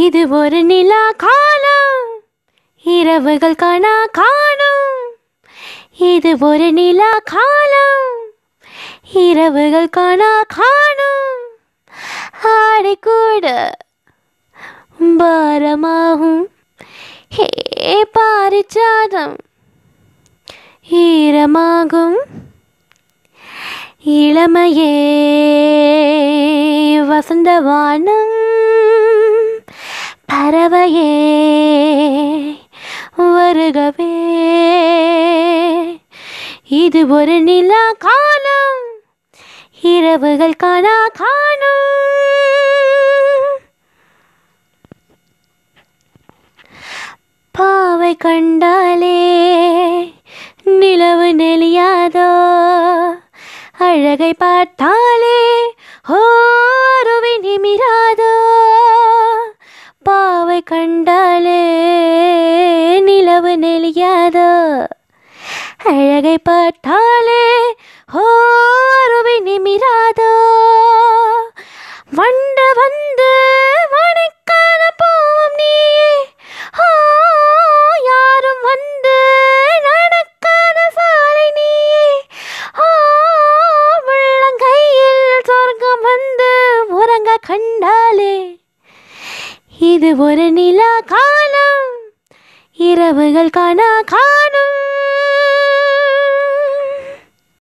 இது ஒரு நிலா காலம் இரவுகள் கணா காணும் இது ஒரு நிலா காலம் இரவுகள் கணா காணும் ஆடை கூட பாரமாகும் ஹே பாரிச்சாதம் ஈரமாகும் இளமையே வசந்த வானம் பறவையே வருகவே இது ஒரு நிலா காலம் இரவுகள் காணா காணும் பாவை கண்டாலே நிலவு நெளியாதோ அழகை பார்த்தாலே ஓ அவை கண்டாலே நிலவு நெளியாதோ அழகை பார்த்தாலே ஹோ அருவி நிமிரா இது ஒரு நிலா காலம் இரவுகள் காணா கா